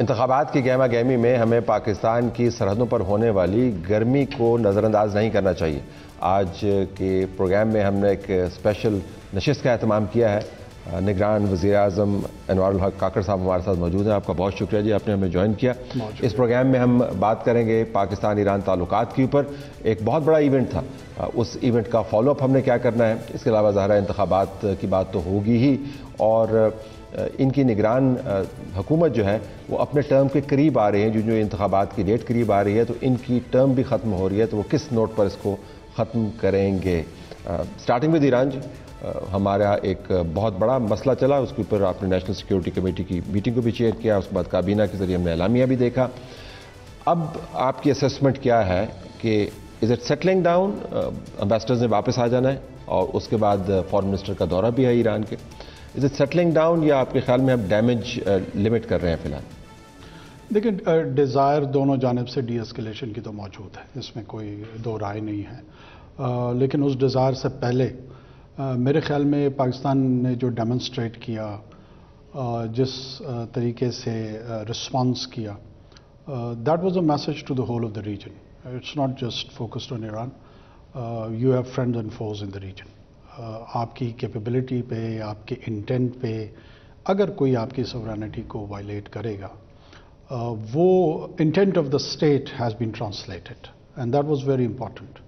इंतबात की गहमा गहमी में हमें पाकिस्तान की सरहदों पर होने वाली गर्मी को नज़रअंदाज नहीं करना चाहिए आज के प्रोग्राम में हमने एक स्पेशल नशस्त का अहतमाम किया है निगरान वजी अजम अनवर हक काकर साहब हमारे साथ मौजूद हैं आपका बहुत शुक्रिया जी आपने हमें ज्वाइन किया इस प्रोग्राम में हम बात करेंगे पाकिस्तान ईरान ताल्लुक के ऊपर एक बहुत बड़ा इवेंट था उस इवेंट का फॉलोअप हमने क्या करना है इसके अलावा ज़ाहरा इंतबात की बात तो होगी ही और इनकी निगरान हुकूमत जो है वो अपने टर्म के करीब आ रहे हैं जो जो इंतबात की डेट करीब आ रही है तो इनकी टर्म भी ख़त्म हो रही है तो वो किस नोट पर इसको ख़त्म करेंगे स्टार्टिंग विद ईरान जी हमारा एक बहुत बड़ा मसला चला उसके ऊपर आपने नेशनल सिक्योरिटी कमेटी की मीटिंग को भी चेयर किया उसके बाद काबीना के ज़रिए हमने अलामिया भी देखा अब आपकी असेसमेंट क्या है कि is it settling down ambassadors ने वापस आ जाना है और उसके बाद फॉरन मिनिस्टर का दौरा भी है ईरान के इज इट सेटलिंग डाउन या आपके ख्याल में हम डैमेज लिमिट कर रहे हैं फिलहाल देखिए डिज़ायर uh, दोनों जानब से डी एस्केलेशन की तो मौजूद है इसमें कोई दो राय नहीं है आ, uh, लेकिन उस डिज़ायर से पहले आ, uh, मेरे ख्याल में पाकिस्तान ने जो डेमोन्स्ट्रेट किया आ, जिस तरीके से रिस्पॉन्स किया that was a message to the whole of the region it's not just focused on Iran you have friends and force in the region आपकी कैपेबिलिटी पे आपके इंटेंट पे अगर कोई आपकी सवरानिटी को वायलेट करेगा वो intent of the state has been translated and that was very important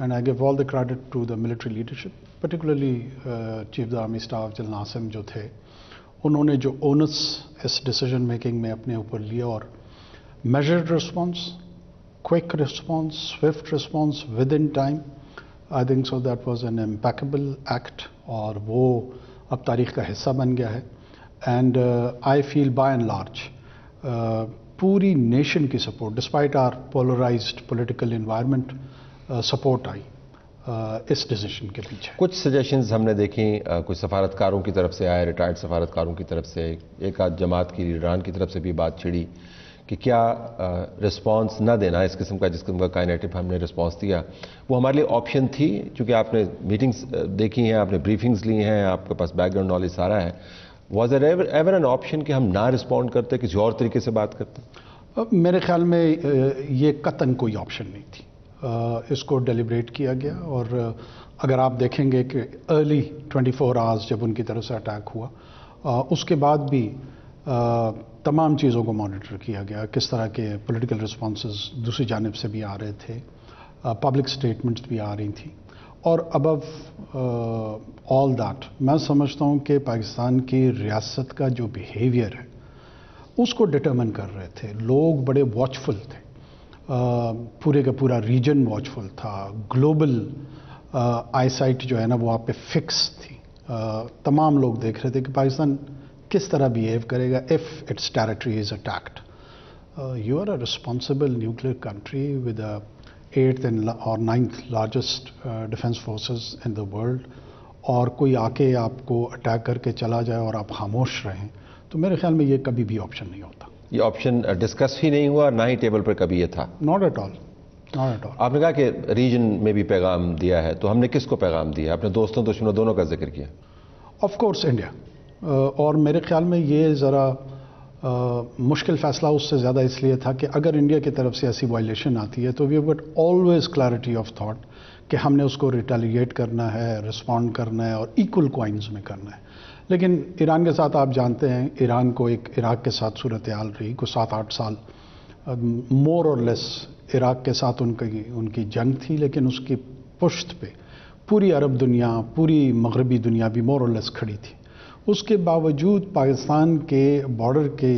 and I give all the credit to the military leadership particularly chief the army staff general Asim जो थे उन्होंने जो ओनस इस डिसीजन मेकिंग में अपने ऊपर लिया और measured response quick response swift response within time I think so that was an impeccable act और वो अब तारीख का हिस्सा बन गया है and uh, uh, uh, I feel by and large पूरी नेशन की support despite our polarise political environment support I इस डिसीजन के पीछे कुछ सजेशन हमने देखी कुछ सफारतकारों की तरफ से आए रिटायर्ड सफारतकारों की तरफ से एक आध जमात की लीडरान की तरफ से भी बात छिड़ी कि क्या रिस्पांस ना देना इस किस्म का जिस किस्म का काइनेटिव हमने रिस्पांस दिया वो हमारे लिए ऑप्शन थी क्योंकि आपने मीटिंग्स देखी हैं आपने ब्रीफिंग्स ली हैं आपके पास बैकग्राउंड नॉलेज सारा है वॉज एर एवर एवर एन ऑप्शन कि हम ना रिस्पॉन्ड करते किसी और तरीके से बात करते मेरे ख्याल में ये कतन कोई ऑप्शन नहीं थी इसको डेलिब्रेट किया गया और अगर आप देखेंगे कि अर्ली 24 आवर्स जब उनकी तरफ से अटैक हुआ उसके बाद भी तमाम चीज़ों को मॉनिटर किया गया किस तरह के पॉलिटिकल रिस्पॉन्स दूसरी जानब से भी आ रहे थे पब्लिक स्टेटमेंट्स भी आ रही थी और अबव ऑल दैट मैं समझता हूँ कि पाकिस्तान की रियासत का जो बिहेवियर है उसको डिटर्मन कर रहे थे लोग बड़े वॉचफुल थे आ, पूरे का पूरा रीजन वॉचफुल था ग्लोबल आईसाइट जो है ना वो आप पे फिक्स थी आ, तमाम लोग देख रहे थे कि पाकिस्तान किस तरह बिहेव करेगा if its territory is attacked you are a responsible nuclear country with a eighth and और ninth largest defence forces in the world और कोई आके आपको अटैक करके चला जाए और आप खामोश रहें तो मेरे ख्याल में ये कभी भी ऑप्शन नहीं होता ये ऑप्शन डिस्कस uh, ही नहीं हुआ ना ही टेबल पर कभी ये था नॉट एट ऑल आपने कहा कि रीजन में भी पैगाम दिया है तो हमने किसको पैगाम दिया अपने दोस्तों दुश्मनों दोनों का जिक्र किया ऑफ कोर्स इंडिया और मेरे ख्याल में ये ज़रा मुश्किल फ़ैसला उससे ज़्यादा इसलिए था कि अगर इंडिया की तरफ से ऐसी वायलेशन आती है तो we but always clarity of thought कि हमने उसको रिटेलिएट करना है रिस्पॉन्ड करना है और इक्वल क्वाइंस में करना है लेकिन ईरान के साथ आप जानते हैं ईरान को एक इराक़ के साथ सूरत हाल रही को सात आठ साल मोर और लेस इराक़ के साथ उनकी उनकी जंग थी लेकिन उसकी पुश्त पे पूरी अरब दुनिया पूरी मगरबी दुनिया भी मोर और लेस खड़ी थी उसके बावजूद पाकिस्तान के बॉर्डर के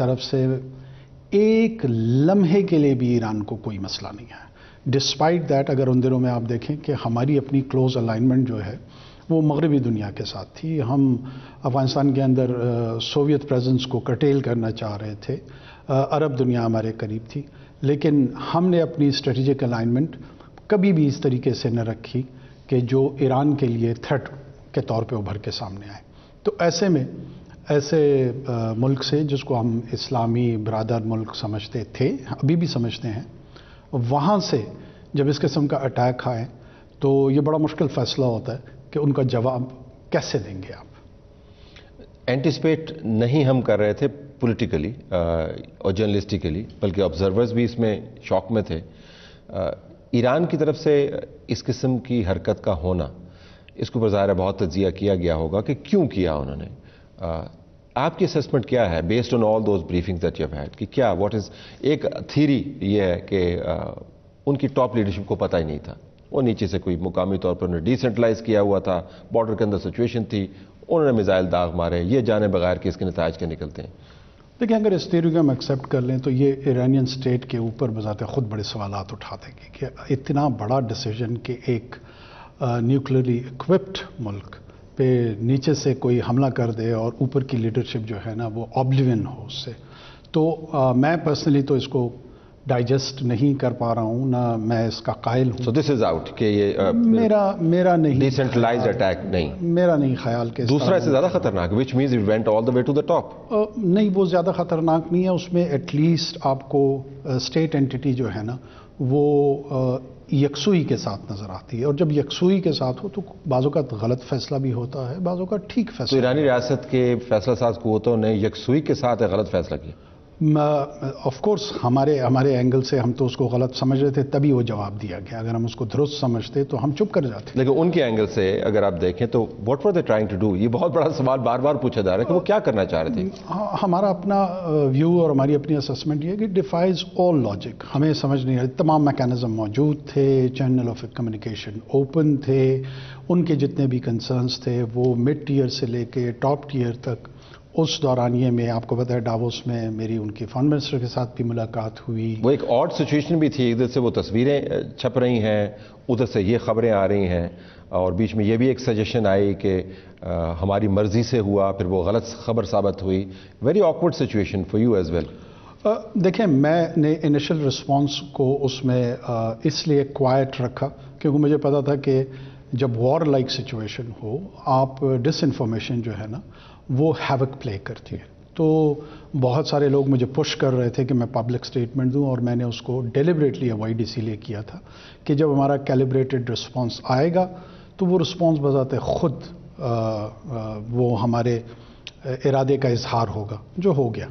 तरफ से एक लम्हे के लिए भी ईरान को कोई मसला नहीं है डिस्पाइट दैट अगर उन दिनों में आप देखें कि हमारी अपनी क्लोज अलाइनमेंट जो है वो मगरबी दुनिया के साथ थी हम अफ़गानिस्तान के अंदर सोवियत प्रेजेंस को कटेल करना चाह रहे थे अरब दुनिया हमारे करीब थी लेकिन हमने अपनी स्ट्रेटिजिक अलाइनमेंट कभी भी इस तरीके से न रखी कि जो ईरान के लिए थ्रेट के तौर पे उभर के सामने आए तो ऐसे में ऐसे मुल्क से जिसको हम इस्लामी बरदर मुल्क समझते थे अभी भी समझते हैं वहाँ से जब इस किस्म का अटैक आए तो ये बड़ा मुश्किल फ़ैसला होता है कि उनका जवाब कैसे देंगे आप एंटिसपेट नहीं हम कर रहे थे पॉलिटिकली और जर्नलिस्टिकली बल्कि ऑब्जर्वर्स भी इसमें शौक में थे ईरान की तरफ से इस किस्म की हरकत का होना इसके ऊपर ज़ाहिर बहुत तजिया किया गया होगा कि क्यों किया उन्होंने आपकी असेसमेंट क्या है based on all those briefing that you had कि क्या व्हाट इज़ एक थीरी ये है कि उनकी टॉप लीडरशिप को पता ही नहीं था वो नीचे से कोई मुकामी तौर पर उन्हें डिसेंट्रलाइज किया हुआ था बॉर्डर के अंदर सिचुएशन थी उन्होंने मिज़ाइल दाग मारे ये जाने बगैर कि इसके नतज के निकलते हैं देखिए अगर इस थीरी को हम एक्सेप्ट कर लें तो ये इरानियन स्टेट के ऊपर बजाते खुद बड़े सवाल उठा देंगे कि इतना बड़ा डिसीजन कि एक न्यूक्लियरली इक्विप्ड मुल्क पे नीचे से कोई हमला कर दे और ऊपर की लीडरशिप जो है ना वो ऑब्लिवियन हो उससे तो आ, मैं पर्सनली तो इसको डाइजेस्ट नहीं कर पा रहा हूँ ना मैं इसका कायल हूँ दिस इज आउट कि ये uh, मेरा मेरा नहीं डिसेंट्रलाइज अटैक नहीं मेरा नहीं ख्याल के दूसरा इससे ज़्यादा खतरनाक which means it went all the way to the top नहीं वो ज़्यादा खतरनाक नहीं है उसमें एटलीस्ट आपको स्टेट uh, एंटिटी जो है ना वो uh, यकसुई के साथ नजर आती है और जब यकसुई के साथ हो तो बाज़ों का गलत फैसला भी होता है बाज़ों का ठीक तो फैसला तो ईरानी रियासत के फैसला साज कुतों ने यकसुई के साथ गलत फैसला किया ऑफ कोर्स हमारे हमारे एंगल से हम तो उसको गलत समझ रहे थे तभी वो जवाब दिया गया अगर हम उसको दुरुस्त समझते तो हम चुप कर जाते लेकिन उनके एंगल से अगर आप देखें तो what were they trying to do ये बहुत बड़ा सवाल बार बार पूछा जा रहा है कि वो क्या करना चाह रहे थे हमारा अपना व्यू और हमारी अपनी असेसमेंट ये कि डिफाइज ऑल लॉजिक हमें समझ नहीं आ रही तमाम मैकेनिज्म मौजूद थे चैनल ऑफ कम्युनिकेशन ओपन थे उनके जितने भी कंसर्न्स थे वो मिड टीयर से लेके टॉप टीयर तक उस दौरानिए में आपको पता है डावोस में मेरी उनके फॉरन मिनिस्टर के साथ भी मुलाकात हुई वो एक और सिचुएशन भी थी इधर से वो तस्वीरें छप रही हैं उधर से ये खबरें आ रही हैं और बीच में ये भी एक सजेशन आई कि हमारी मर्ज़ी से हुआ फिर वो गलत खबर साबित हुई very awkward situation for you as well देखें मैंने इनिशियल रिस्पांस को उसमें इसलिए क्वाइट रखा क्योंकि मुझे पता था कि जब वॉर लाइक सिचुएशन हो आप डिसइंफॉर्मेशन जो है ना वो हैवक प्ले करती है तो बहुत सारे लोग मुझे पुश कर रहे थे कि मैं पब्लिक स्टेटमेंट दूं और मैंने उसको डेलिब्रेटली अवॉइड इसीलिए किया था कि जब हमारा कैलिब्रेटेड रिस्पांस आएगा तो वो रिस्पांस बजात खुद आ, आ, वो हमारे इरादे का इजहार होगा जो हो गया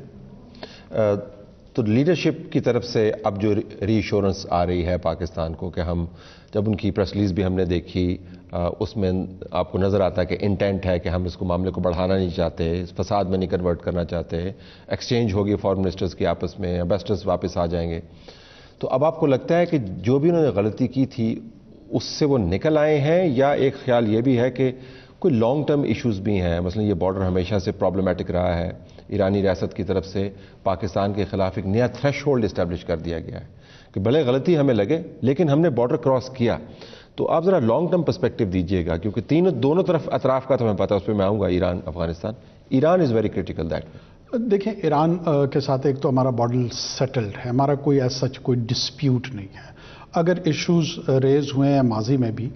तो लीडरशिप की तरफ से अब जो रीशोरेंस आ रही है पाकिस्तान को कि हम जब उनकी प्रेस रिलीज भी हमने देखी उसमें आपको नज़र आता है कि इंटेंट है कि हम इसको मामले को बढ़ाना नहीं चाहते इस फसाद में नहीं कन्वर्ट करना चाहते एक्सचेंज होगी फॉरन मिनिस्टर्स की आपस में एम्बेसडर्स वापस आ जाएंगे तो अब आपको लगता है कि जो भी उन्होंने गलती की थी उससे वो निकल आए हैं या एक ख्याल ये भी है कि कोई लॉन्ग टर्म इश्यूज भी हैं मसलन ये बॉर्डर हमेशा से प्रॉब्लमेटिक रहा है ईरानी रियासत की तरफ से पाकिस्तान के ख़िलाफ़ एक नया थ्रेश होल्ड इस्टेब्लिश कर दिया गया है कि भले गलती हमें लगे लेकिन हमने बॉर्डर क्रॉस किया तो आप ज़रा लॉन्ग टर्म पर्सपेक्टिव दीजिएगा क्योंकि तीनों दोनों तरफ अतराफ़ का तो हमें पता उस पर मैं आऊँगा Iran Afghanistan Iran is very critical that देखिए ईरान के साथ एक तो हमारा बॉर्डर सेटल्ड है हमारा कोई एज सच कोई डिस्प्यूट नहीं है अगर इश्यूज रेज हुए हैं माजी में भी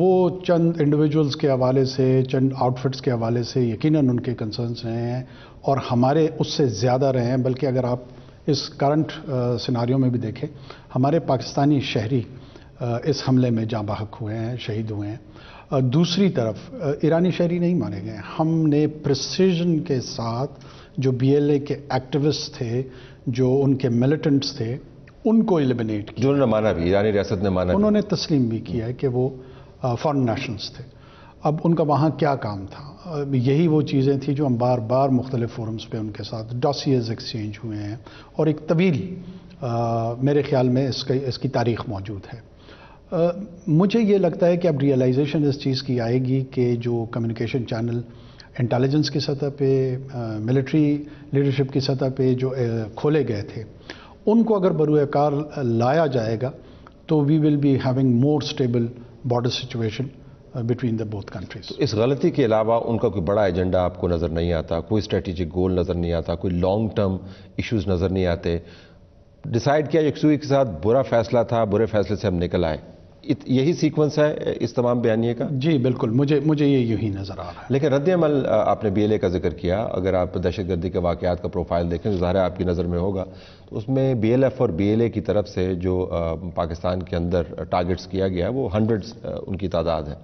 वो चंद इंडिविजुअल्स के हवाले से चंद आउटफिट्स के हवाले से यकीनन उनके कंसर्न्स रहे हैं और हमारे उससे ज़्यादा रहे हैं बल्कि अगर आप इस करंट सिनारियों uh, में भी देखें हमारे पाकिस्तानी शहरी uh, इस हमले में जाँ बाहक हुए हैं शहीद हुए हैं uh, दूसरी तरफ ईरानी शहरी नहीं माने गए हमने प्रसिजन के साथ जो बीएलए के एक्टिविस्ट थे जो उनके मिलिटेंट्स थे उनको एलिमिनेट किया उन्होंने माना भी ईरानी रियासत ने माना उन्होंने तस्लीम भी किया है कि वो फॉरेन नेशनल्स थे अब उनका वहाँ क्या काम था यही वो चीज़ें थी जो हम बार बार मुख्तलिफ फोरम्स पे उनके साथ डॉसीज एक्सचेंज हुए हैं और एक तवील आ, मेरे ख्याल में इसका इसकी तारीख मौजूद है आ, मुझे ये लगता है कि अब रियलाइजेशन इस चीज़ की आएगी कि जो कम्युनिकेशन चैनल इंटेलिजेंस की सतह पे मिलिट्री लीडरशिप की सतह पे जो ए, खोले गए थे उनको अगर बरूकार लाया जाएगा तो we will be having more stable border situation between the both countries इस गलती के अलावा उनका कोई बड़ा एजेंडा आपको नज़र नहीं आता कोई स्ट्रेटेजिक गोल नज़र नहीं आता कोई लॉन्ग टर्म इश्यूज नज़र नहीं आते डिसाइड किया यकसुई के साथ बुरा फैसला था बुरे फैसले से हम निकल आए यही सीक्वेंस है इस तमाम बयानी का जी बिल्कुल मुझे मुझे ये यही ही नज़र आ रहा है लेकिन रद्दमल आपने बी एल ए का जिक्र किया अगर आप दहशत गर्दी के वाकत का प्रोफाइल देखें तो ज़ाहिर आपकी नज़र में होगा तो उसमें बी एल एफ और बी एल ए की तरफ से जो पाकिस्तान के अंदर टारगेट्स किया गया है वो हंड्रेड उनकी तादाद है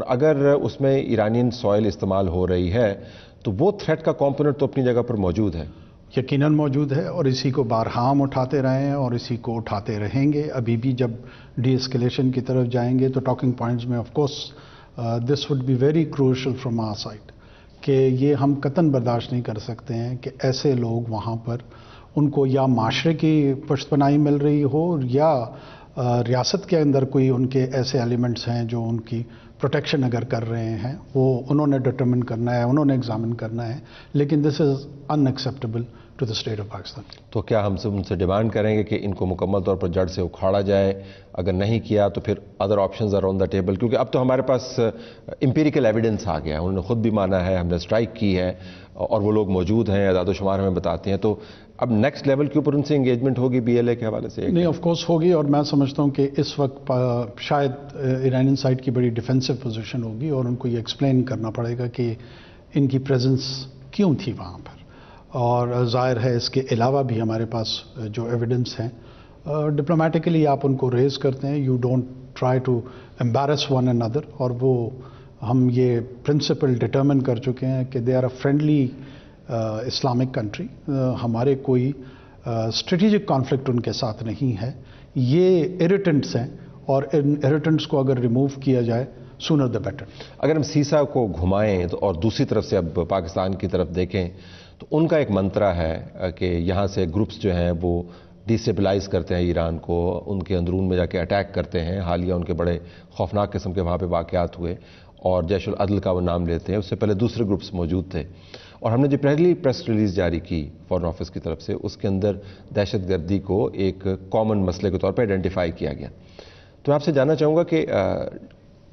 और अगर उसमें ईरानियन सॉइल इस्तेमाल हो रही है तो वो थ्रेट का कॉम्पोनेंट तो अपनी जगह पर मौजूद है यकीन मौजूद है और इसी को बारहाम उठाते रहे हैं और इसी को उठाते रहेंगे अभी भी जब डी एस्केलेशन की तरफ जाएंगे तो टॉकिंग पॉइंट्स में of course this would be very crucial from our side कि ये हम कतन बर्दाश्त नहीं कर सकते हैं कि ऐसे लोग वहाँ पर उनको या माशरे की पुष्तपनाई मिल रही हो या uh, रियासत के अंदर कोई उनके ऐसे एलिमेंट्स हैं जो उनकी प्रोटेक्शन अगर कर रहे हैं वो उन्होंने डिटर्मिन करना है उन्होंने एग्ज़ामिन करना है लेकिन this is unacceptable to the state of Pakistan तो क्या हम सब उनसे डिमांड करेंगे कि इनको मुकम्मल तौर पर जड़ से उखाड़ा जाए अगर नहीं किया तो फिर other option are on the table क्योंकि अब तो हमारे पास इंपेरिकल uh, एविडेंस आ गया है उन्होंने खुद भी माना है हमने स्ट्राइक की है और वो लोग मौजूद हैं आदाद हमें बताते हैं तो अब नेक्स्ट लेवल के ऊपर उनसे इंगेजमेंट होगी बीएलए के हवाले से नहीं ऑफ कोर्स होगी और मैं समझता हूं कि इस वक्त uh, शायद ईरान uh, साइड की बड़ी डिफेंसिव पोजीशन होगी और उनको ये एक्सप्लेन करना पड़ेगा कि इनकी प्रेजेंस क्यों थी वहां पर और ज़ाहिर है इसके अलावा भी हमारे पास जो एविडेंस हैं डिप्लोमेटिकली आप उनको रेज करते हैं you don't try to embarrass one and other और वो हम ये प्रिंसिपल डिटर्मिन कर चुके हैं कि they are a friendly Islamic country हमारे कोई स्ट्रेटिजिक uh, कॉन्फ्लिक्ट उनके साथ नहीं है ये इरिटेंट्स हैं और इन इरिटेंट्स को अगर रिमूव किया जाए सूनर द बेटर अगर हम सीसा को घुमाएं तो और दूसरी तरफ से अब पाकिस्तान की तरफ देखें तो उनका एक मंत्रा है कि यहाँ से ग्रुप्स जो हैं वो डिसेबलाइज करते हैं ईरान को उनके अंदरून में जाके अटैक करते हैं हालिया उनके बड़े खौफनाक किस्म के वहाँ पे वाक़ात हुए और जैशुल अदल का वो नाम लेते हैं उससे पहले दूसरे ग्रुप्स मौजूद थे और हमने जो पहली प्रेस रिलीज़ जारी की फॉरन ऑफिस की तरफ से उसके अंदर दहशत गर्दी को एक कॉमन मसले के तौर पर आइडेंटिफाई किया गया तो मैं आपसे जानना चाहूँगा कि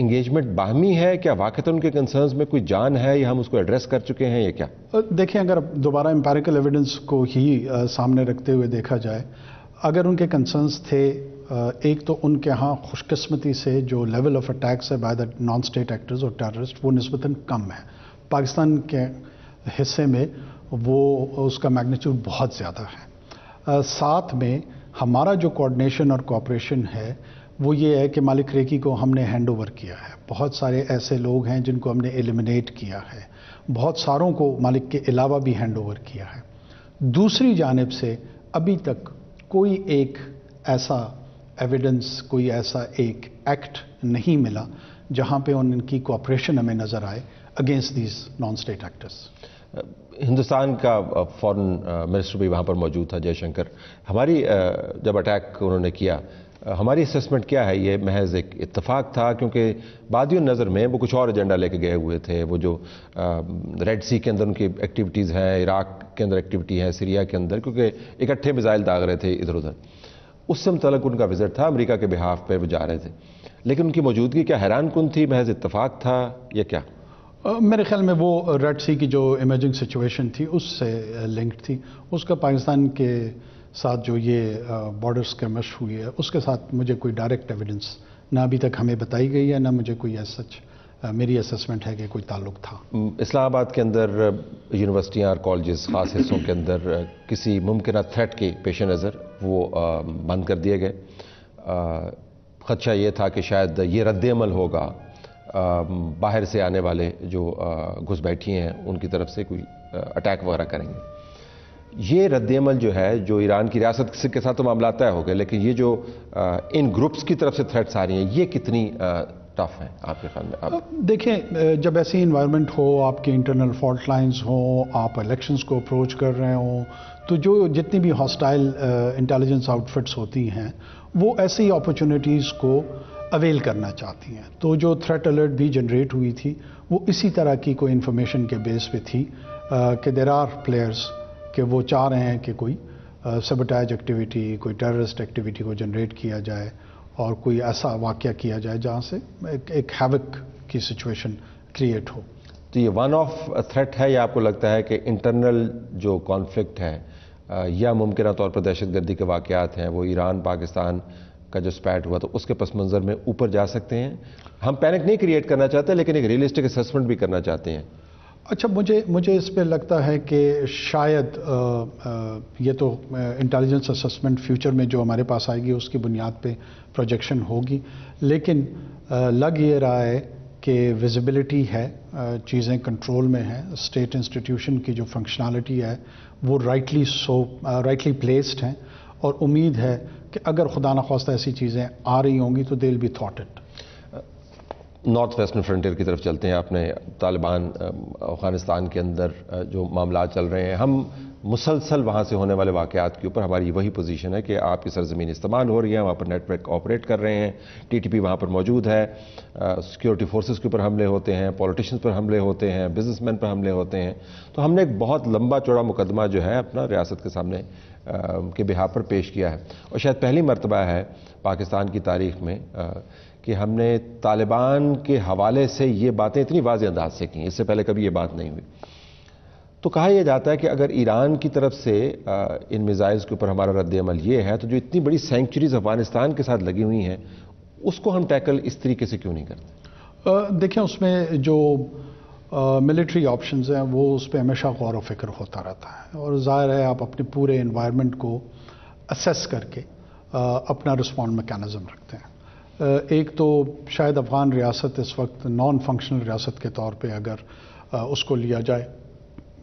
इंगेजमेंट बाहमी है क्या वाकत उनके कंसर्न्स में कोई जान है या हम उसको एड्रेस कर चुके हैं या क्या देखें अगर दोबारा एम्पेरिकल एविडेंस को ही आ, सामने रखते हुए देखा जाए अगर उनके कंसर्न्स थे आ, एक तो उनके यहाँ खुशकस्मती से जो लेवल ऑफ अटैक्स है by the non state actors और टेररिस्ट वो नस्बता कम है पाकिस्तान के हिस्से में वो उसका मैग्नीट्यूड बहुत ज़्यादा है आ, साथ में हमारा जो कोऑर्डिनेशन और कोऑपरेशन है वो ये है कि मालिक रेकी को हमने हैंड ओवर किया है बहुत सारे ऐसे लोग हैं जिनको हमने एलिमिनेट किया है बहुत सारों को मालिक के अलावा भी हैंड ओवर किया है दूसरी जानब से अभी तक कोई एक ऐसा एविडेंस कोई ऐसा एक एक्ट नहीं मिला जहां पे उनकी कोऑपरेशन हमें नज़र आए against these non state actors Hindustan का फॉरेन मिनिस्टर भी वहाँ पर मौजूद था जयशंकर हमारी जब अटैक उन्होंने किया हमारी असमेंट क्या है ये महज एक इतफाक़ था क्योंकि बाद नज़र में वो कुछ और एजेंडा लेके गए हुए थे वो जो रेड सी के अंदर उनकी एक्टिविटीज़ हैं इराक के अंदर एक्टिविटी है सीरिया के अंदर क्योंकि इकट्ठे मिज़ाइल दाग रहे थे इधर उधर उससे मुतलक उनका विज़िट था अमरीका के बिहाफ पर वो जा रहे थे लेकिन उनकी मौजूदगी क्या हैरान कन थी महज इतफाक़ था या क्या मेरे ख्याल में वो रेड सी की जो इमेजिंग सिचुएशन थी उससे लिंक थी उसका पाकिस्तान के साथ जो ये बॉर्डर स्कैमश हुई है उसके साथ मुझे कोई डायरेक्ट एविडेंस ना अभी तक हमें बताई गई है ना मुझे कोई ऐसा सच मेरी असेसमेंट है कि कोई ताल्लुक था इस्लामाबाद के अंदर यूनिवर्सिटियाँ और कॉलेज खास हिस्सों के अंदर किसी मुमकिन थ्रेट के पेश नज़र वो बंद कर दिए गए खदशा ये था कि शायद ये रद्दमल होगा बाहर से आने वाले जो घुस बैठी हैं उनकी तरफ से कोई अटैक वगैरह करेंगे ये रद्दमल जो है जो ईरान की रियासत के साथ तो मामला तय हो गए लेकिन ये जो इन ग्रुप्स की तरफ से थ्रेट्स आ रही हैं ये कितनी टफ हैं आपके ख्याल में आप देखें जब ऐसी इन्वायरमेंट हो आपके इंटरनल फॉल्ट लाइंस हो आप इलेक्शंस को अप्रोच कर रहे हो तो जो जितनी भी हॉस्टाइल इंटेलिजेंस आउटफिट्स होती हैं वो ऐसी अपॉर्चुनिटीज़ को अवेल करना चाहती हैं तो जो थ्रेट अलर्ट भी जनरेट हुई थी वो इसी तरह की कोई इन्फॉर्मेशन के बेस पे थी कि देर आर प्लेयर्स कि वो चाह रहे हैं कि कोई सबटाइज एक्टिविटी कोई टेररिस्ट एक्टिविटी को जनरेट किया जाए और कोई ऐसा वाक्य किया जाए जहाँ से एक, एक हैविक की सिचुएशन क्रिएट हो तो ये वन ऑफ थ्रेट है या आपको लगता है कि इंटरनल जो कॉन्फ्लिक्ट है या मुमकिन तौर पर दहशत गर्दी के वाक़ात हैं वो ईरान पाकिस्तान का जो स्पैट हुआ तो उसके पस मंज़र में ऊपर जा सकते हैं हम पैनिक नहीं क्रिएट करना चाहते लेकिन एक रियलिस्टिक असेसमेंट भी करना चाहते हैं अच्छा मुझे मुझे इस पर लगता है कि शायद आ, आ, ये तो इंटेलिजेंस असेसमेंट फ्यूचर में जो हमारे पास आएगी उसकी बुनियाद पे प्रोजेक्शन होगी लेकिन आ, लग ये रहा है कि विजिबिलिटी है चीज़ें कंट्रोल में हैं स्टेट इंस्टीट्यूशन की जो फंक्शनालिटी है वो राइटली सो राइटली प्लेस्ड हैं और उम्मीद है कि अगर खुदा नखास्ता ऐसी चीज़ें आ रही होंगी तो they will be thought it North Western Frontier की तरफ चलते हैं आपने तालिबान अफगानिस्तान के अंदर जो मामला चल रहे हैं हम मुसलसल वहाँ से होने वाले वाकत के ऊपर हमारी वही पोजीशन है कि आपकी सरजमीन इस्तेमाल हो रही है वहाँ पर नेटवर्क ऑपरेट कर रहे हैं टी टी पी वहाँ पर मौजूद है सिक्योरिटी फोर्सेज के ऊपर हमले होते हैं पॉलिटिशन पर हमले होते हैं बिजनेसमैन पर हमले होते हैं तो हमने एक बहुत लंबा चौड़ा मुकदमा जो है अपना रियासत के सामने के बिहा पर पेश किया है और शायद पहली मरतबा है पाकिस्तान की तारीख में कि हमने तालिबान के हवाले से ये बातें इतनी वाज अंदाज से की इससे पहले कभी ये बात नहीं हुई तो कहा यह जाता है कि अगर ईरान की तरफ से इन मिज़ाइल्स के ऊपर हमारा रद्दमल ये है तो जो इतनी बड़ी सेंचुरीज अफगानिस्तान के साथ लगी हुई हैं उसको हम टैकल इस तरीके से क्यों नहीं करते देखिए उसमें जो मिलिट्री ऑप्शंस हैं वो उस पर हमेशा गौर व फिक्र होता रहता है और ज़ाहिर है आप अपने पूरे इन्वायरमेंट को असेस करके आ, अपना रिस्पॉन्ड मैकेनिज़म रखते हैं एक तो शायद अफ़गान रियासत इस वक्त नॉन फंक्शनल रियासत के तौर पे अगर उसको लिया जाए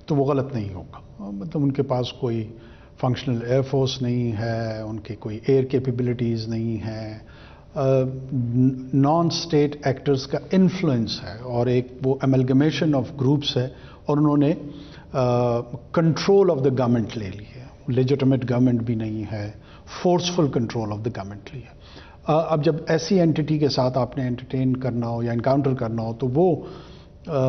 तो वो गलत नहीं होगा मतलब उनके पास कोई फंक्शनल एयरफोर्स नहीं है उनकी कोई एयर कैपेबिलिटीज़ नहीं है नॉन स्टेट एक्टर्स का इन्फ्लुएंस है और एक वो एमलगमेशन ऑफ ग्रुप्स है और उन्होंने कंट्रोल ऑफ द गवर्नमेंट ले लिया है लेजिटमेट गवर्नमेंट भी नहीं है forceful control of the government लिया अब जब ऐसी एंटिटी के साथ आपने एंटरटेन करना हो या इनकाउंटर करना हो तो वो आ,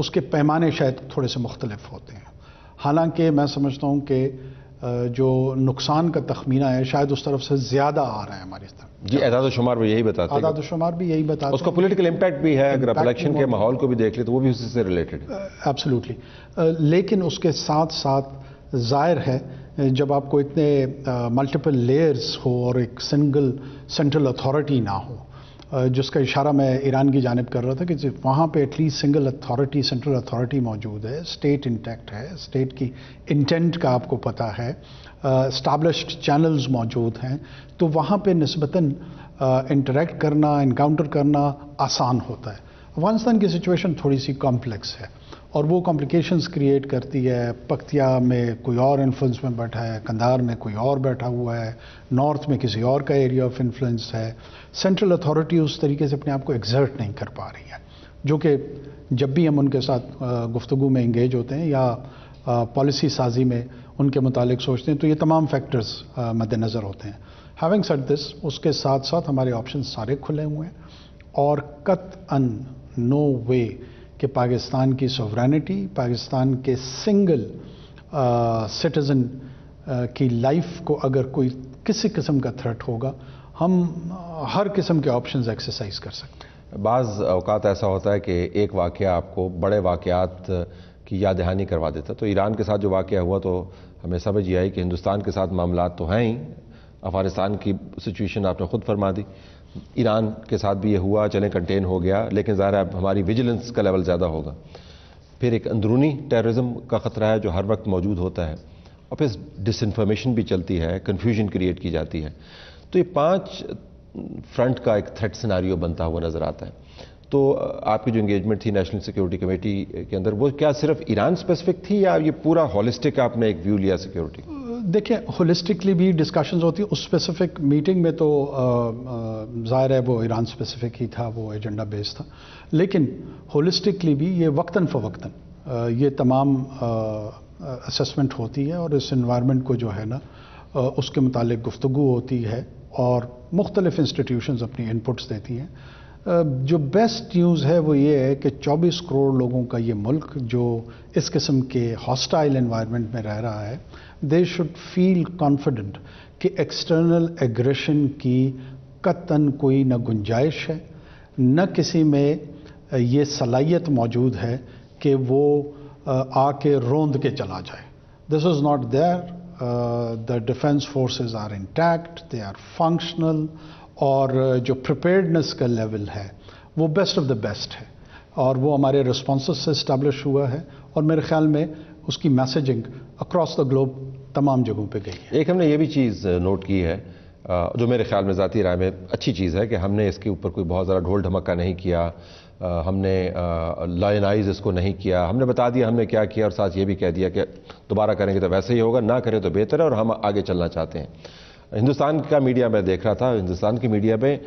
उसके पैमाने शायद थोड़े से मुख्तलफ होते हैं हालांकि मैं समझता हूँ कि जो नुकसान का तखमीना है शायद उस तरफ से ज़्यादा आ रहा है हमारी तरफ जी आदाद शुमार भी यही बताते हैं आदाद शुमार भी यही बताते उसका पॉलिटिकल इम्पैक्ट भी है अगर आप इलेक्शन के माहौल को भी देख ले तो वो भी उसी से रिलेटेड एब्सोल्युटली लेकिन उसके साथ साथ जाहिर है जब आपको इतने मल्टीपल लेयर्स हो और एक सिंगल सेंट्रल अथॉरिटी ना हो जिसका इशारा मैं ईरान की जानब कर रहा था कि वहाँ पे at least single authority central authority मौजूद है स्टेट इंटैक्ट है स्टेट की इंटेंट का आपको पता है इस्टाब्लिश्ड चैनल्स मौजूद हैं तो वहाँ पे नस्बता इंटरेक्ट करना इनकाउंटर करना आसान होता है अफगानिस्तान की सिचुएशन थोड़ी सी कॉम्प्लेक्स है और वो कॉम्प्लिकेशंस क्रिएट करती है पख्तिया में कोई और इन्फ्लुएंस में बैठा है कंधार में कोई और बैठा हुआ है नॉर्थ में किसी और का एरिया ऑफ इन्फ्लुएंस है सेंट्रल अथॉरिटी उस तरीके से अपने आप को एग्जर्ट नहीं कर पा रही है जो कि जब भी हम उनके साथ गुफ्तु में इंगेज होते हैं या पॉलिसी साजी में उनके मुतालिक सोचते हैं तो ये तमाम फैक्टर्स मद्दनज़र होते हैं हैविंग सेट दिस उसके साथ साथ हमारे ऑप्शन सारे खुले हुए हैं और कत अन नो वे कि पाकिस्तान की सोवरानिटी पाकिस्तान के सिंगल सिटीज़न uh, uh, की लाइफ को अगर कोई किसी किस्म का थ्रेट होगा हम uh, हर किस्म के ऑप्शंस एक्सरसाइज कर सकते हैं बाज़ अवकात ऐसा होता है कि एक वाक़ आपको बड़े वाक़ात की याद दहानी करवा देता तो ईरान के साथ जो वाक़ हुआ तो हमें समझ ये आई कि हिंदुस्तान के साथ मामला तो हैं ही अफगानिस्तान की सिचुएशन आपने ख़ुद फरमा दी ईरान के साथ भी ये हुआ चलें कंटेन हो गया लेकिन ज़ाहिर अब हमारी विजिलेंस का लेवल ज़्यादा होगा फिर एक अंदरूनी टेररिज्म का ख़तरा है जो हर वक्त मौजूद होता है और फिर डिसइंफॉर्मेशन भी चलती है कन्फ्यूजन क्रिएट की जाती है तो ये पाँच फ्रंट का एक थ्रेट सिनारियो बनता हुआ नज़र आता है तो आपकी जो इंगेजमेंट थी नेशनल सिक्योरिटी कमेटी के अंदर वो क्या सिर्फ ईरान स्पेसिफिक थी या ये पूरा हॉलिस्टिक आपने एक व्यू लिया सिक्योरिटी देखिए होलिस्टिकली भी डिस्कशंस होती है उस स्पेसिफिक मीटिंग में तो ज़ाहिर है वो ईरान स्पेसिफिक ही था वो एजेंडा बेस्ड था लेकिन होलिस्टिकली भी ये वक्ता फ़वक्ता ये तमाम असेसमेंट होती है और इस इन्वायरमेंट को जो है ना उसके मुतालिक गुफ्तु होती है और मुख्तलिफ इंस्टीट्यूशंस अपनी इनपुट्स देती हैं जो बेस्ट न्यूज़ है वो ये है कि 24 करोड़ लोगों का ये मुल्क जो इस किस्म के हॉस्टाइल इन्वायरमेंट में रह रहा है दे शुड फील कॉन्फिडेंट कि एक्सटर्नल एग्रेशन की कतन कोई ना गुंजाइश है न किसी में ये सलाहियत मौजूद है कि वो आके रोंद के चला जाए this is not there the defence forces are intact they are functional और जो प्रिपेयर्डनेस का लेवल है वो बेस्ट ऑफ द बेस्ट है और वो हमारे रिस्पॉन्स से इस्टेब्लिश हुआ है और मेरे ख्याल में उसकी मैसेजिंग अक्रॉस द ग्लोब तमाम जगहों पे गई है एक हमने ये भी चीज़ नोट की है जो मेरे ख्याल में ज़ाती राय में अच्छी चीज़ है कि हमने इसके ऊपर कोई बहुत ज़्यादा ढोल धमका नहीं किया हमने लाइनाइज इसको नहीं किया हमने बता दिया हमने क्या किया और साथ ये भी कह दिया कि दोबारा करेंगे तो वैसे ही होगा ना करें तो बेहतर है और हम आगे चलना चाहते हैं हिंदुस्तान का मीडिया मैं देख रहा था हिंदुस्तान की मीडिया में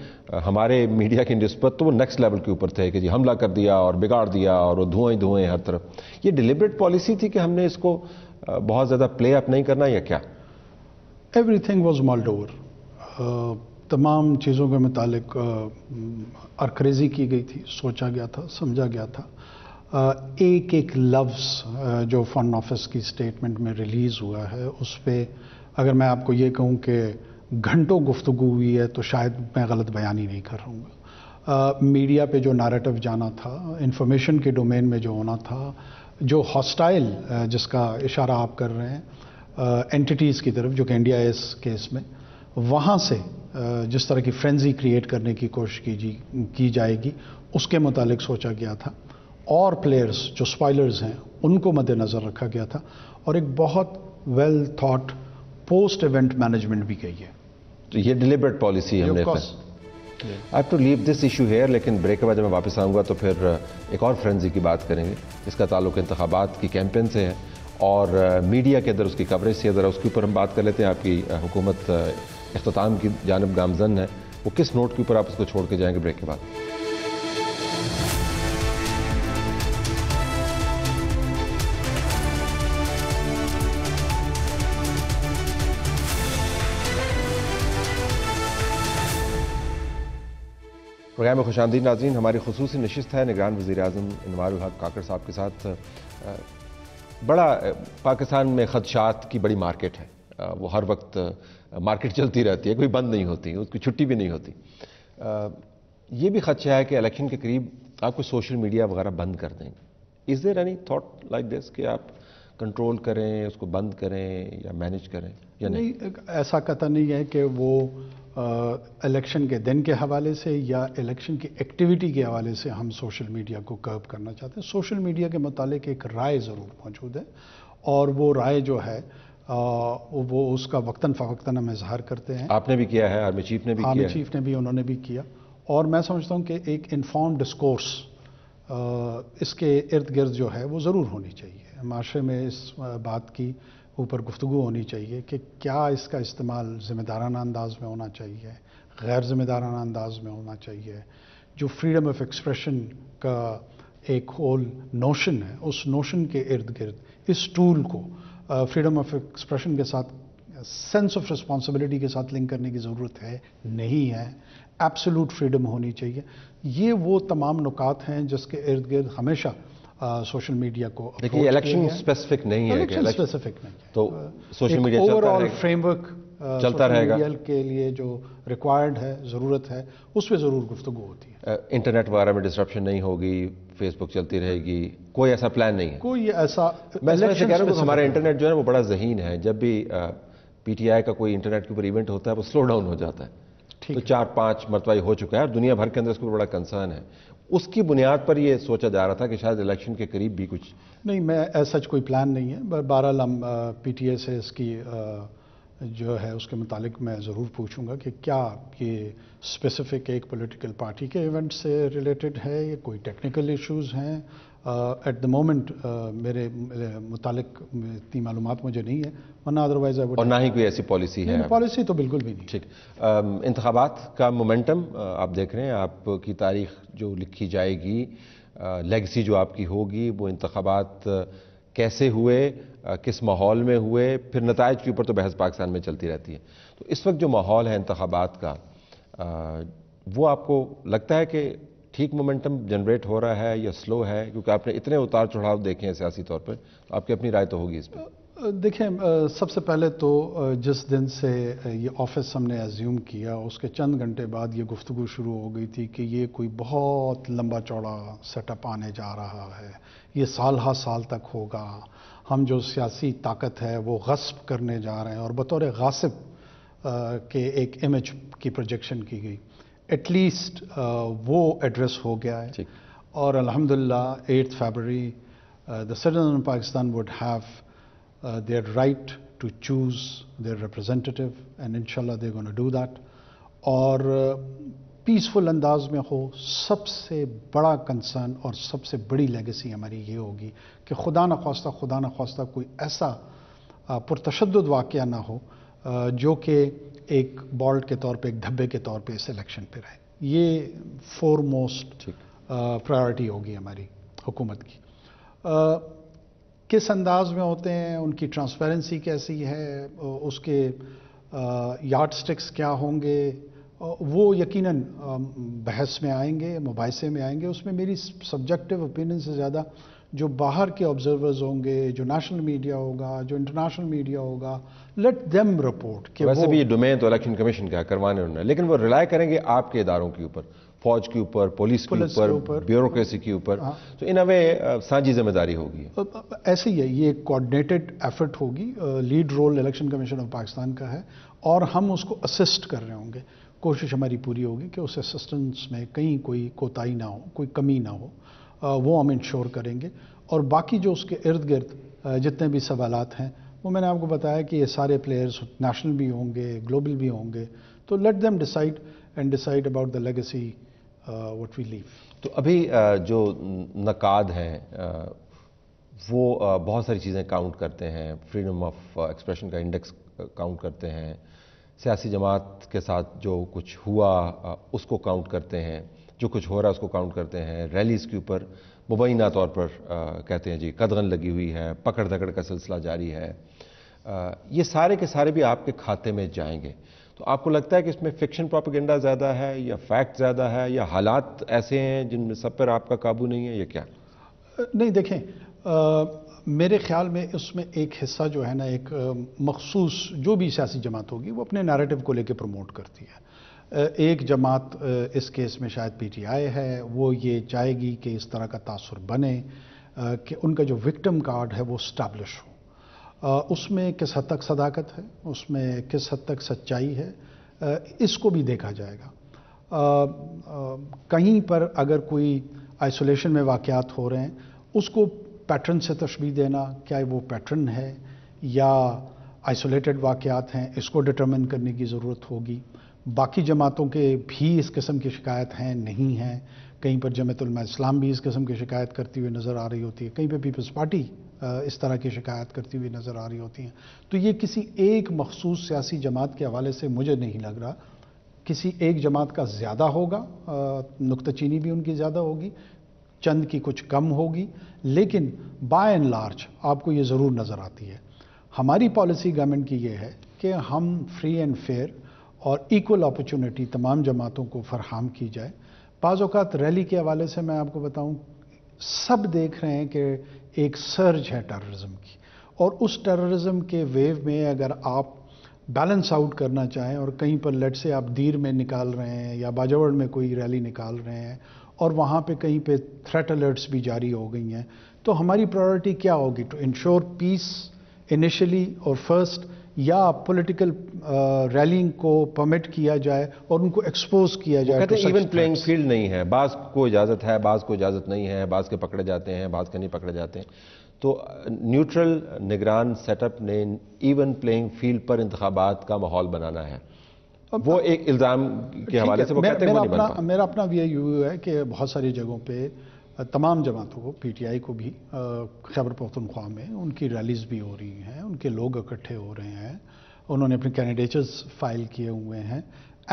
हमारे मीडिया की नस्बत तो वो नेक्स्ट लेवल के ऊपर थे कि जी हमला कर दिया और बिगाड़ दिया और वो धुएं धुएं हर तरफ ये डिलिबरेट पॉलिसी थी कि हमने इसको बहुत ज़्यादा प्ले अप नहीं करना या क्या everything was mulled over तमाम चीज़ों के मुतालिक अरक्रेजी की गई थी सोचा गया था समझा गया था एक एक लफ्ज़ जो फंड ऑफिस की स्टेटमेंट में रिलीज़ हुआ है उस पर अगर मैं आपको ये कहूँ कि घंटों गुफ्तु हुई है तो शायद मैं गलत बयान ही नहीं कर हूँ मीडिया पे जो नारेटिव जाना था इन्फॉर्मेशन के डोमेन में जो होना था जो हॉस्टाइल जिसका इशारा आप कर रहे हैं एंटिटीज़ की तरफ जो कि इंडिया एस केस में वहाँ से जिस तरह की फ्रेंजी क्रिएट करने की कोशिश की जी की जाएगी उसके मुतालिक सोचा गया था और प्लेयर्स जो स्पाइलर्स हैं उनको मद्देनज़र रखा गया था और एक बहुत well well thought post event management भी कही है तो ये डिलिबरेट पॉलिसी हमने I to leave this issue here लेकिन ब्रेक के बाद जब मैं वापस आऊँगा तो फिर uh, एक और फ्रेंजी की बात करेंगे इसका ताल्लुक इंतबात की कैंपेन से है और मीडिया uh, के अंदर उसकी कवरेज से ज़रा उसके ऊपर हम बात कर लेते हैं आपकी uh, हुकूमत अख्ताम की जानब गामजन है वो किस नोट के ऊपर आप उसको छोड़ के जाएंगे ब्रेक के बाद प्रोग्राम में खुश नाजीन हमारी खसूस नशस्त है निगरान वजी अजम इनवार हक काकर साहब के साथ बड़ा पाकिस्तान में खदशात की बड़ी मार्केट है वो हर वक्त मार्केट चलती रहती है कोई बंद नहीं होती उसकी छुट्टी भी नहीं होती ये भी खदशा है कि इलेक्शन के करीब आपको सोशल मीडिया वगैरह बंद कर देंगे is there any thought like this कि आप कंट्रोल करें उसको बंद करें या मैनेज करें या नहीं, नहीं ऐसा कथा नहीं है कि वो इलेक्शन के दिन के हवाले से या इलेक्शन की एक्टिविटी के हवाले से हम सोशल मीडिया को कर्ब करना चाहते हैं सोशल मीडिया के मतलब एक राय ज़रूर मौजूद है और वो राय जो है आ, वो उसका वक्ता फ़वक्ता हम इजहार करते हैं आपने भी किया है आर्मी चीफ ने भी आर्मी चीफ ने भी उन्होंने भी किया और मैं समझता हूँ कि एक इन्फॉर्म डिस्कोर्स इसके इर्द गिर्द जो है वो ज़रूर होनी चाहिए माशरे में इस बात की ऊपर गुफ्तु होनी चाहिए कि क्या इसका इस्तेमाल ज़िम्मेदाराना अंदाज में होना चाहिए गैर ज़िम्मेदाराना अंदाज में होना चाहिए जो फ्रीडम ऑफ एक्सप्रेशन का एक होल नोशन है उस नोशन के इर्द गिर्द इस टूल को फ्रीडम ऑफ एक्सप्रेशन के साथ सेंस ऑफ रिस्पॉन्सिबिलिटी के साथ लिंक करने की ज़रूरत है नहीं है एब्सोलूट फ्रीडम होनी चाहिए ये वो तमाम नुकात हैं जिसके इर्द गिर्द हमेशा सोशल मीडिया को देखिए इलेक्शन स्पेसिफिक नहीं है इलेक्शन स्पेसिफिक नहीं है तो सोशल मीडिया ओवरऑल फ्रेमवर्क चलता रहेगा के लिए जो रिक्वायर्ड है ज़रूरत है उस पर ज़रूर गुफ्तु होती है इंटरनेट वगैरह में डिस्ट्रप्शन नहीं होगी फेसबुक चलती रहेगी कोई ऐसा प्लान नहीं है कोई ऐसा मैं कह रहा हूँ हमारा इंटरनेट जो है वो बड़ा जहीन है जब भी पीटीआई का कोई इंटरनेट के ऊपर इवेंट होता है वो स्लो डाउन हो जाता है तो चार पांच मरतवाई हो चुका है और दुनिया भर के अंदर इसके ऊपर बड़ा कंसर्न है उसकी बुनियाद पर यह सोचा जा रहा था कि शायद इलेक्शन के करीब भी कुछ नहीं मैं ऐसा कोई प्लान नहीं है बहरहाल हम पी टी एस इसकी जो है उसके मुतालिक मैं ज़रूर पूछूंगा कि क्या ये स्पेसिफिक एक पॉलिटिकल पार्टी के इवेंट से रिलेटेड है या कोई टेक्निकल इश्यूज हैं एट द मोमेंट मेरे मुतालिक इतनी मालूम मुझे नहीं है वरना अदरवाइज और ना ही कोई ऐसी पॉलिसी है पॉलिसी तो बिल्कुल भी नहीं ठीक इंतबात का मोमेंटम आप देख रहे हैं आपकी तारीख जो लिखी जाएगी लेगसी जो आपकी होगी वो इंतबात कैसे हुए किस माहौल में हुए फिर नतज के ऊपर तो बहस पाकिस्तान में चलती रहती है तो इस वक्त जो माहौल है इंतबात का वो आपको लगता है कि ठीक मोमेंटम जनरेट हो रहा है या स्लो है क्योंकि आपने इतने उतार चढ़ाव देखे हैं सियासी तौर पर तो आपकी अपनी राय तो होगी इस पर देखें सबसे पहले तो जिस दिन से ये ऑफिस हमने एज्यूम किया उसके चंद घंटे बाद ये गुफ्तु शुरू हो गई थी कि ये कोई बहुत लंबा चौड़ा सेटअप आने जा रहा है ये साल हा साल तक होगा हम जो सियासी ताकत है वो गस्ब करने जा रहे हैं और बतौर गासिब के एक इमेज की प्रोजेक्शन की गई एटलीस्ट uh, वो एड्रेस हो गया है और अलहमदिल्ला eighth February the citizen of Pakistan would have their right to choose their representative and इनशाला दे गोना डू दैट और पीसफुल uh, अंदाज में हो सबसे बड़ा कंसर्न और सबसे बड़ी लेगेसी हमारी ये होगी कि खुदा न खास्ता खुदा न खास्ता कोई ऐसा uh, पुरतशद वाक़ ना हो जो कि एक बॉल्ट के तौर पे एक धब्बे के तौर पे इस इलेक्शन पे रहे ये फोर मोस्ट प्रायोरिटी होगी हमारी हुकूमत की आ, किस अंदाज में होते हैं उनकी ट्रांसपेरेंसी कैसी है उसके यार्ड स्टिक्स क्या होंगे वो यकीनन बहस में आएंगे मुबासे में आएंगे उसमें मेरी सब्जेक्टिव ओपिनियन से ज़्यादा जो बाहर के ऑब्जर्वर्स होंगे जो नेशनल मीडिया होगा जो इंटरनेशनल मीडिया होगा लेट देम रिपोर्ट वैसे भी ये डोमेन तो इलेक्शन कमीशन का करवाने उन्होंने लेकिन वो रिलाय करेंगे आपके इदारों के ऊपर फौज के ऊपर पुलिस के ऊपर ब्यूरोक्रेसी के ऊपर हाँ। तो इन अवे साझी जिम्मेदारी होगी ऐसे ही है ये एक कोऑर्डिनेटेड एफर्ट होगी lead role election commission of Pakistan का है और हम उसको असिस्ट कर रहे होंगे कोशिश हमारी पूरी होगी कि उस असिस्टेंस में कहीं कोई कोताही ना हो कोई कमी ना हो वो हम इंश्योर करेंगे और बाकी जो उसके इर्द गिर्द जितने भी सवालत हैं वो मैंने आपको बताया कि ये सारे प्लेयर्स नेशनल भी होंगे ग्लोबल भी होंगे तो let them decide and decide about the legacy what we leave तो अभी जो नकाद हैं वो बहुत सारी चीज़ें काउंट करते हैं फ्रीडम ऑफ एक्सप्रेशन का इंडेक्स काउंट करते हैं सियासी जमात के साथ जो कुछ हुआ उसको काउंट करते हैं जो कुछ हो रहा है उसको काउंट करते हैं रैलीज़ के ऊपर मुबैना तौर पर आ, कहते हैं जी कदगन लगी हुई है पकड़ धकड़ का सिलसिला जारी है आ, ये सारे के सारे भी आपके खाते में जाएंगे तो आपको लगता है कि इसमें फ़िक्शन प्रोपिगेंडा ज़्यादा है या फैक्ट ज़्यादा है या हालात ऐसे हैं जिनमें सब पर आपका काबू नहीं है या क्या नहीं देखें आ, मेरे ख्याल में इसमें एक हिस्सा जो है ना एक मखसूस जो भी सियासी जमात होगी वो अपने नैरेटिव को लेकर प्रमोट करती है एक जमात इस केस में शायद पीटीआई है वो ये चाहेगी कि इस तरह का तासर बने कि उनका जो विक्टिम कार्ड है वो स्टैब्लिश हो उसमें किस हद तक सदाकत है उसमें किस हद तक सच्चाई है इसको भी देखा जाएगा कहीं पर अगर कोई आइसोलेशन में वाक़ात हो रहे हैं उसको पैटर्न से तशबी देना क्या वो पैटर्न है या आइसोलेटेड वाक़ात हैं इसको डिटर्मिन करने की ज़रूरत होगी बाकी जमातों के भी इस किस्म की शिकायत हैं नहीं हैं कहीं पर जमतुलमा इस्लाम भी इस किस्म की शिकायत करती हुई नज़र आ रही होती है कहीं पर पीपल्स पार्टी इस तरह की शिकायत करती हुई नज़र आ रही होती हैं तो ये किसी एक मखसूस सियासी जमात के हवाले से मुझे नहीं लग रहा किसी एक जमात का ज़्यादा होगा नुकतचीनी भी उनकी ज़्यादा होगी चंद की कुछ कम होगी लेकिन बाय एंड लार्ज आपको ये ज़रूर नज़र आती है हमारी पॉलिसी गवर्नमेंट की ये है कि हम फ्री एंड फेयर और इक्वल अपॉर्चुनिटी तमाम जमातों को फरहम की जाए बाज़ात रैली के हवाले से मैं आपको बताऊँ सब देख रहे हैं कि एक सर्ज है टेररिज्म की और उस टेररिज्म के वेव में अगर आप बैलेंस आउट करना चाहें और कहीं पर लट से आप दीर में निकाल रहे हैं या बाजावड़ में कोई रैली निकाल रहे हैं और वहाँ पे कहीं पे थ्रेट अलर्ट्स भी जारी हो गई हैं तो हमारी प्रायोरिटी क्या होगी टू इंश्योर पीस इनिशियली और फर्स्ट या पॉलिटिकल रैलिंग uh, को परमिट किया जाए और उनको एक्सपोज किया जाए तो इवन प्लेइंग फील्ड नहीं है बास को इजाज़त है बाज को इजाज़त नहीं है बाज के पकड़े जाते हैं बाज के नहीं पकड़े जाते हैं तो न्यूट्रल uh, निगरान सेटअप ने इवन प्लेइंग फील्ड पर इंतबात का माहौल बनाना है वो एक इल्ज़ाम के हवाले से वो कहते हैं मेरा अपना व्यू है कि बहुत सारी जगहों पर तमाम जमातों को पीटीआई को भी खैबर पख्तनख्वा में उनकी रैलीज़ भी हो रही हैं उनके लोग इकट्ठे हो रहे हैं उन्होंने अपने कैंडिडेट्स फाइल किए हुए हैं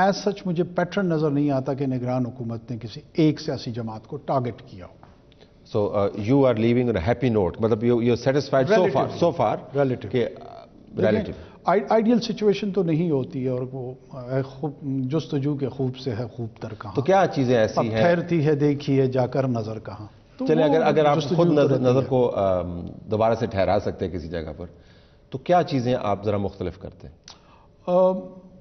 एज सच मुझे पैटर्न नज़र नहीं आता कि निगरान हुकूमत ने किसी एक सियासी जमात को टारगेट किया हो so you are leaving happy note मतलब you you satisfied so far so far relative ideal situation तो नहीं होती है और वो खूब जस्तजू के खूब से है खूब तर कहाँ तो क्या चीज़ें ऐसी हैं ठहरती है देखी है जाकर नज़र कहाँ तो चले अगर अगर आप खुद नज़र नज़र को दोबारा से ठहरा सकते हैं किसी जगह पर तो क्या चीज़ें आप ज़रा मुख्तलिफ करते हैं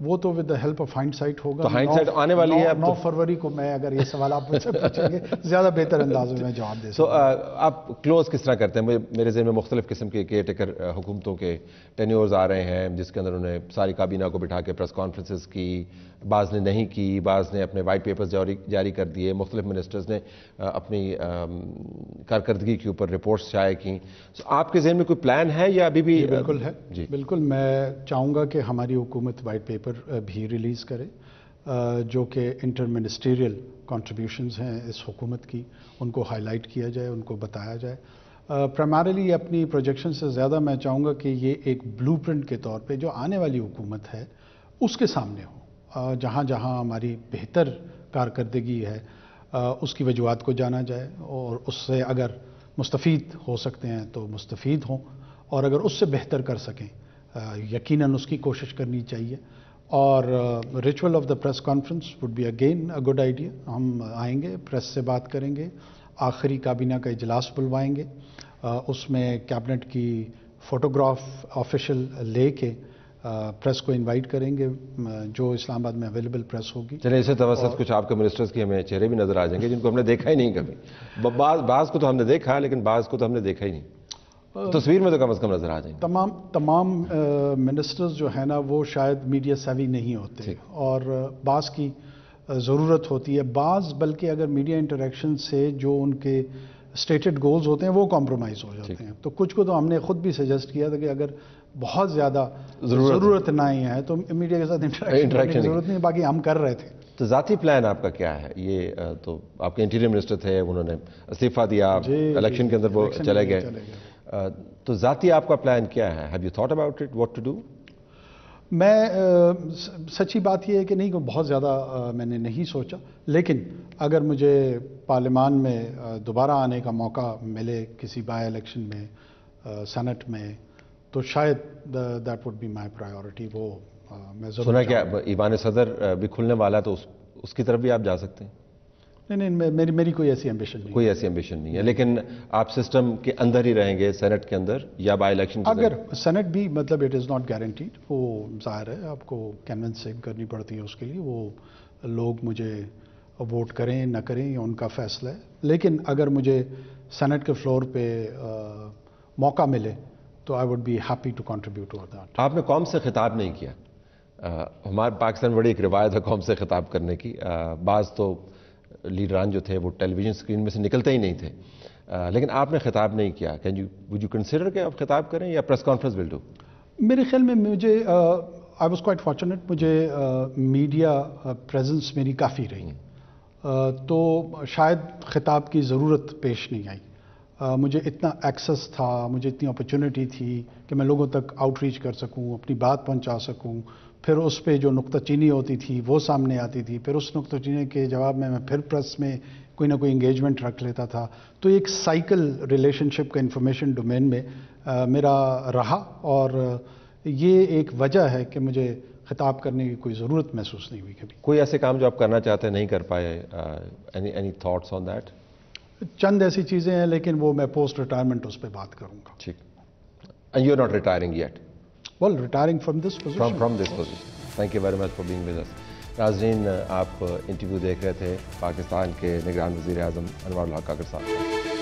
वो तो with the help of site होगा तो साइट आने वाली है तो। नौ तो... फरवरी को मैं अगर ये सवाल आप मुझसे पूछेंगे ज्यादा बेहतर अंदाज में जवाब दे सो तो, so, आप क्लोज किस तरह करते हैं मेरे जहन में मुख्तलिफ किस्म के केयर टेकर हुकूमतों के टेन्योर्स आ रहे हैं जिसके अंदर उन्होंने सारी काबीना को बिठा के प्रेस कॉन्फ्रेंसिस की बाज़ ने नहीं की बाज़ ने अपने वाइट पेपर्स जारी जारी कर दिए मुख्तलिफ मिनिस्टर्स ने अपनी कारकर्दगी के ऊपर रिपोर्ट्स शाये की so, आपके जहन में कोई प्लान है या अभी भी बिल्कुल है जी बिल्कुल मैं चाहूँगा कि हमारी हुकूमत वाइट पेपर पर भी रिलीज़ करे जो कि इंटर मिनिस्टेरियल कॉन्ट्रीब्यूशन हैं इस हुकूमत की उनको हाईलाइट किया जाए उनको बताया जाए प्राइमरली अपनी प्रोजेक्शन से ज़्यादा मैं चाहूँगा कि ये एक प्रिंट के तौर पर जो आने वाली हुकूमत है उसके सामने हो जहाँ जहाँ हमारी बेहतर कारकर्दगी है उसकी वजूहत को जाना जाए और उससे अगर मुस्तफ़ हो सकते हैं तो मुस्तफ़ हों और अगर उससे बेहतर कर सकें यकीनन उसकी कोशिश करनी चाहिए और ritual of the press conference would be again a good idea हम आएंगे प्रेस से बात करेंगे आखिरी काबीना का इजलास बुलवाएंगे uh, उसमें कैबिनेट की फ़ोटोग्राफ ऑफिशियल लेके प्रेस uh, को इनवाइट करेंगे uh, जो इस्लामाबाद में अवेलेबल प्रेस होगी चले इसे तवसत कुछ आपके मिनिस्टर्स के हमें चेहरे भी नजर आ जाएंगे जिनको हमने देखा ही नहीं कभी बाज को तो हमने देखा लेकिन बाज को तो हमने देखा ही नहीं Uh, तस्वीर में तो कम अज कम नजर आ जाएंगे तमाम तमाम मिनिस्टर्स uh, जो है ना वो शायद मीडिया सेवी नहीं होते और uh, बास की ज़रूरत होती है बाज़ बल्कि अगर मीडिया इंटरेक्शन से जो उनके स्टेटेड गोल्स होते हैं वो कॉम्प्रोमाइज़ हो जाते हैं तो कुछ को तो हमने खुद भी सजेस्ट किया था कि अगर बहुत ज़्यादा ज़रूरत नहीं है तो मीडिया के साथ इंटरेक्शन ज़रूरत नहीं बाकी हम कर रहे थे तो ज़ाती प्लान आपका क्या है ये तो आपके इंटीरियर मिनिस्टर थे उन्होंने इस्तीफ़ा दिया इलेक्शन के अंदर वो चले गए तो ज़ाती आपका प्लान क्या है have you thought about it what to do मैं सच्ची बात यह है कि नहीं बहुत ज़्यादा मैंने नहीं सोचा लेकिन अगर मुझे पार्लियामान में दोबारा आने का मौका मिले किसी बाय इलेक्शन में सेनेट में तो शायद that would be my priority वो मैं सुना क्या ईवान सदर भी खुलने वाला है तो उस, उसकी तरफ भी आप जा सकते हैं नहीं नहीं मेरी मेरी कोई ऐसी एम्बिशन नहीं कोई ऐसी एम्बिशन नहीं है लेकिन आप सिस्टम के अंदर ही रहेंगे सेनेट के अंदर या बाई इलेक्शन अगर सेनेट भी मतलब इट इज़ नॉट गारंटीड वो जाहिर है आपको कन्विंसिंग करनी पड़ती है उसके लिए वो लोग मुझे वोट करें ना करें ये उनका फैसला है लेकिन अगर मुझे सेनेट के फ्लोर पे आ, मौका मिले तो I would be happy to contribute over that आपने कौम से खिताब नहीं किया हमारे पाकिस्तान बड़ी एक रिवायत है कौम से खिताब करने की बाज़ तो लीडरान जो थे वो टेलीविजन स्क्रीन में से निकलते ही नहीं थे आ, लेकिन आपने खिताब नहीं किया can you would you consider कि आप खिताब करें या प्रेस कॉन्फ्रेंस विल डू मेरे ख्याल में मुझे आई वॉज क्वाइट फॉर्चुनेट मुझे मीडिया प्रेजेंस मेरी काफ़ी रही आ, तो शायद खिताब की ज़रूरत पेश नहीं आई Uh, मुझे इतना एक्सेस था मुझे इतनी अपॉर्चुनिटी थी कि मैं लोगों तक आउटरीच कर सकूं अपनी बात पहुंचा सकूं फिर उस पर जो नुकताचीनी होती थी वो सामने आती थी फिर उस नुकताचीनी के जवाब में मैं फिर प्रेस में कोई ना कोई इंगेजमेंट रख लेता था तो एक साइकिल रिलेशनशिप का इन्फॉर्मेशन डोमेन में आ, मेरा रहा और ये एक वजह है कि मुझे खिताब करने की कोई ज़रूरत महसूस नहीं हुई कभी कोई ऐसे काम जो आप करना चाहते नहीं कर पाए एनी थाट्स ऑन दैट चंद ऐसी चीज़ें हैं लेकिन वो मैं पोस्ट रिटायरमेंट उस पर बात करूँगा ठीक you are not retiring yet well retiring from this position from from this position thank you very much for being with us नाजरीन आप इंटरव्यू देख रहे थे पाकिस्तान के निगरान वजीर अजम अनवर हक काकर साहब